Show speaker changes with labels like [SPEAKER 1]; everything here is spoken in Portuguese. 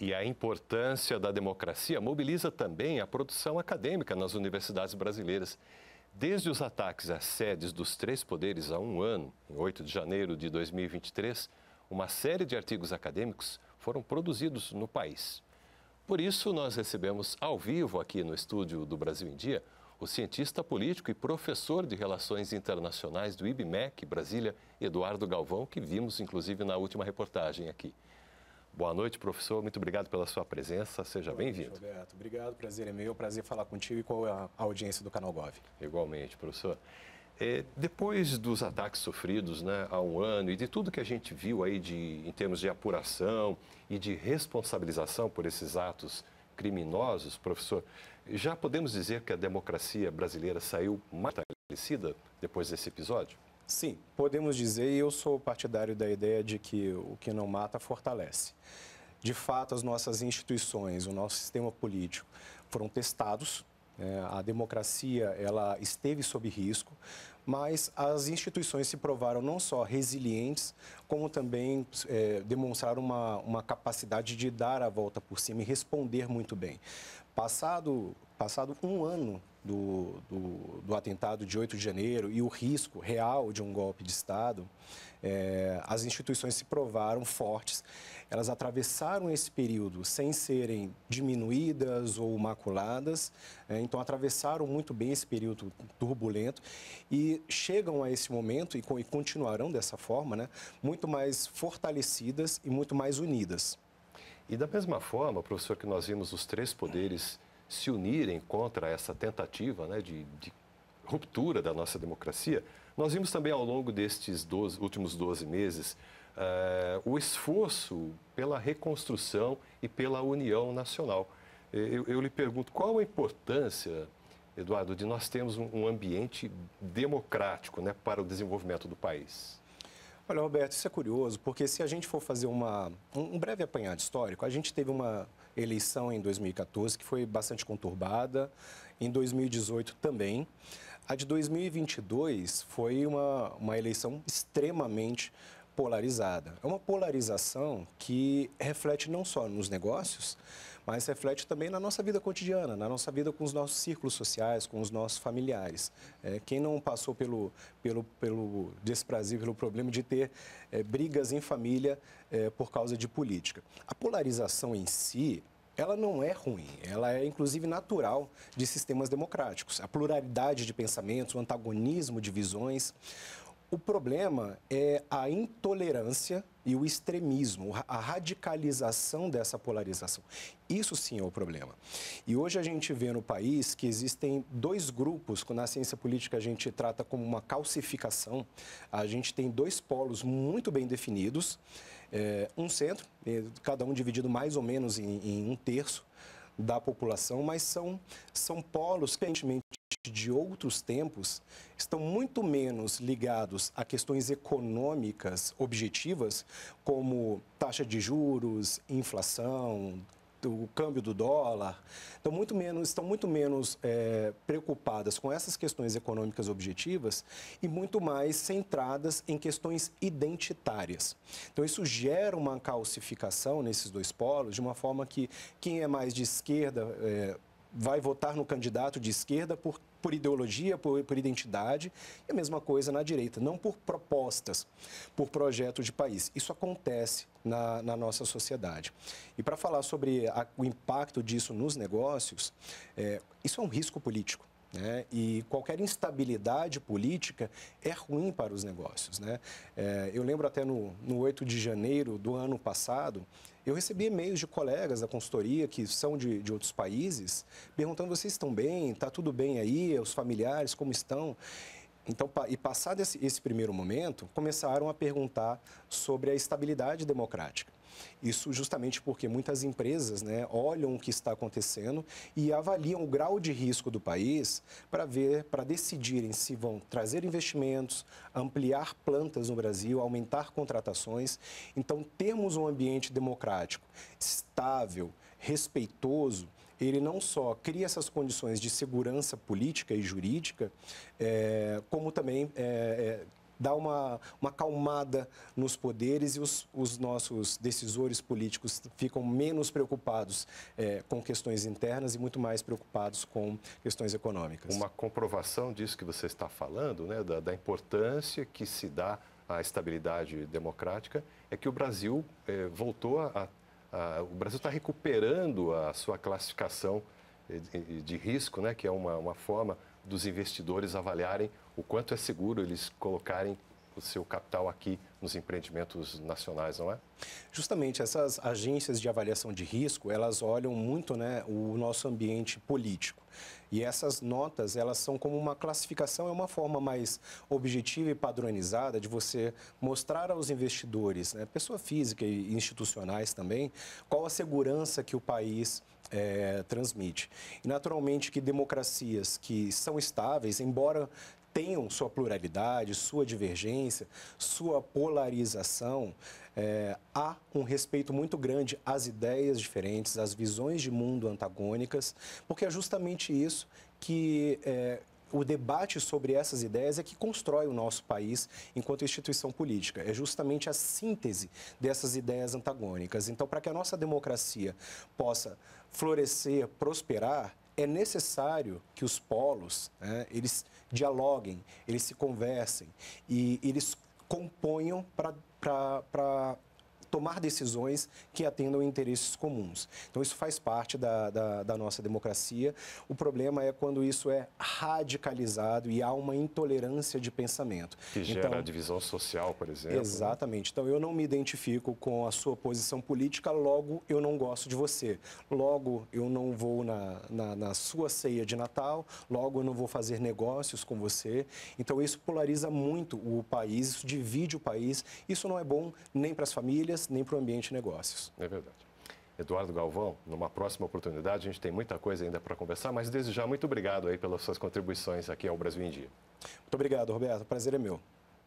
[SPEAKER 1] E a importância da democracia mobiliza também a produção acadêmica nas universidades brasileiras. Desde os ataques às sedes dos três poderes há um ano, em 8 de janeiro de 2023, uma série de artigos acadêmicos foram produzidos no país. Por isso, nós recebemos ao vivo aqui no estúdio do Brasil em Dia o cientista político e professor de Relações Internacionais do IBMEC Brasília, Eduardo Galvão, que vimos inclusive na última reportagem aqui. Boa noite, professor. Muito obrigado pela sua presença. Seja bem-vindo.
[SPEAKER 2] Roberto. Obrigado. Prazer é meu. Prazer falar contigo e com a
[SPEAKER 1] audiência do Canal Gov. Igualmente, professor. É, depois dos ataques sofridos né, há um ano e de tudo que a gente viu aí de, em termos de apuração e de responsabilização por esses atos criminosos, professor, já podemos dizer que a democracia brasileira saiu mais fortalecida depois desse episódio? Sim, podemos
[SPEAKER 2] dizer, e eu sou partidário da ideia de que o que não mata fortalece. De fato, as nossas instituições, o nosso sistema político foram testados, é, a democracia ela esteve sob risco, mas as instituições se provaram não só resilientes, como também é, demonstraram uma, uma capacidade de dar a volta por cima e responder muito bem. Passado, passado um ano do, do, do, atentado de 8 de janeiro e o risco real de um golpe de Estado, é, as instituições se provaram fortes. Elas atravessaram esse período sem serem diminuídas ou maculadas, é, então atravessaram muito bem esse período turbulento e chegam a esse momento e, e continuarão dessa forma, né, muito mais fortalecidas e muito mais unidas.
[SPEAKER 1] E da mesma forma, professor, que nós vimos os três poderes se unirem contra essa tentativa né, de, de ruptura da nossa democracia, nós vimos também ao longo destes 12, últimos 12 meses uh, o esforço pela reconstrução e pela união nacional. Eu, eu, lhe pergunto qual a importância, Eduardo, de nós termos um, ambiente democrático né, para o desenvolvimento do país?
[SPEAKER 2] Olha, Roberto, isso é curioso, porque se a gente for fazer uma, um breve apanhado histórico, a gente teve uma eleição em 2014 que foi bastante conturbada, em 2018 também. A de 2022 foi uma, uma eleição extremamente polarizada. É uma polarização que reflete não só nos negócios, mas reflete também na nossa vida cotidiana, na nossa vida com os nossos círculos sociais, com os nossos familiares. É, quem não passou pelo, pelo, pelo desprazer, pelo problema de ter é, brigas em família é, por causa de política? A polarização em si, ela não é ruim, ela é inclusive natural de sistemas democráticos. A pluralidade de pensamentos, o antagonismo de visões. O problema é a intolerância e o extremismo, a radicalização dessa polarização. Isso sim é o problema. E hoje a gente vê no país que existem dois grupos, que na ciência política a gente trata como uma calcificação. A gente tem dois polos muito bem definidos, é, um centro, eh, cada um dividido mais ou menos em, em um terço da população, mas são, são polos que, aparentemente, de outros tempos estão muito menos ligados a questões econômicas objetivas, como taxa de juros, inflação, o câmbio do dólar, então muito menos, estão muito menos é, preocupadas com essas questões econômicas objetivas e muito mais centradas em questões identitárias. Então isso gera uma calcificação nesses dois polos de uma forma que quem é mais de esquerda é, vai votar no candidato de esquerda por, por ideologia, por, por identidade, e a mesma coisa na direita, não por propostas, por projeto de país. Isso acontece na, na nossa sociedade. E para falar sobre a, o impacto disso nos negócios, é, isso é um risco político. Né? E qualquer instabilidade política é ruim para os negócios. Né? É, eu lembro até no, no 8 de janeiro do ano passado, eu recebi e-mails de colegas da consultoria que são de, de outros países, perguntando: vocês estão bem? Está tudo bem aí? Os familiares, como estão? Então, e passado esse, esse primeiro momento, começaram a perguntar sobre a estabilidade democrática. Isso justamente porque muitas empresas né, olham o que está acontecendo e avaliam o grau de risco do país para ver, para decidirem se vão trazer investimentos, ampliar plantas no Brasil, aumentar contratações. Então, termos um ambiente democrático, estável, respeitoso, ele não só cria essas condições de segurança política e jurídica, é, como também é, é dá uma, uma calmada nos poderes e os, os nossos decisores políticos ficam menos preocupados é, com questões internas e muito mais preocupados com questões econômicas.
[SPEAKER 1] Uma comprovação disso que você está falando, né, da, da importância que se dá à estabilidade democrática, é que o Brasil é, voltou a ah, o Brasil está recuperando a sua classificação de, de risco, né, que é uma, uma forma dos investidores avaliarem o quanto é seguro eles colocarem o seu capital aqui nos empreendimentos nacionais, não é?
[SPEAKER 2] Justamente, essas agências de avaliação de risco, elas olham muito né, o nosso ambiente político. E essas notas, elas são como uma classificação, é uma forma mais objetiva e padronizada de você mostrar aos investidores, né, pessoa física e institucionais também, qual a segurança que o país é, transmite. E naturalmente que democracias que são estáveis, embora tenham sua pluralidade, sua divergência, sua polarização, é, há um respeito muito grande às ideias diferentes, às visões de mundo antagônicas, porque é justamente isso que é, o debate sobre essas ideias é que constrói o nosso país enquanto instituição política. É justamente a síntese dessas ideias antagônicas. Então, para que a nossa democracia possa florescer, prosperar, é necessário que os polos, né, eles dialoguem, eles se conversem e eles componham para tomar decisões que atendam interesses comuns. Então, isso faz parte da, da, da nossa democracia. O problema é quando isso é radicalizado e há uma intolerância de pensamento.
[SPEAKER 1] Que gera então, divisão social, por exemplo. Né? Exatamente.
[SPEAKER 2] Então, eu não me identifico com a sua posição política, logo eu não gosto de você. Logo eu não vou na, na, na sua ceia de Natal, logo eu não vou fazer negócios com você. Então, isso polariza muito o país, isso divide o país. Isso não é bom nem para as famílias nem para o ambiente de negócios.
[SPEAKER 1] É verdade. Eduardo Galvão, numa próxima oportunidade, a gente tem muita coisa ainda para conversar, mas desde já muito obrigado aí pelas suas contribuições aqui ao Brasil em Dia.
[SPEAKER 2] Muito obrigado, Roberto. O prazer é meu.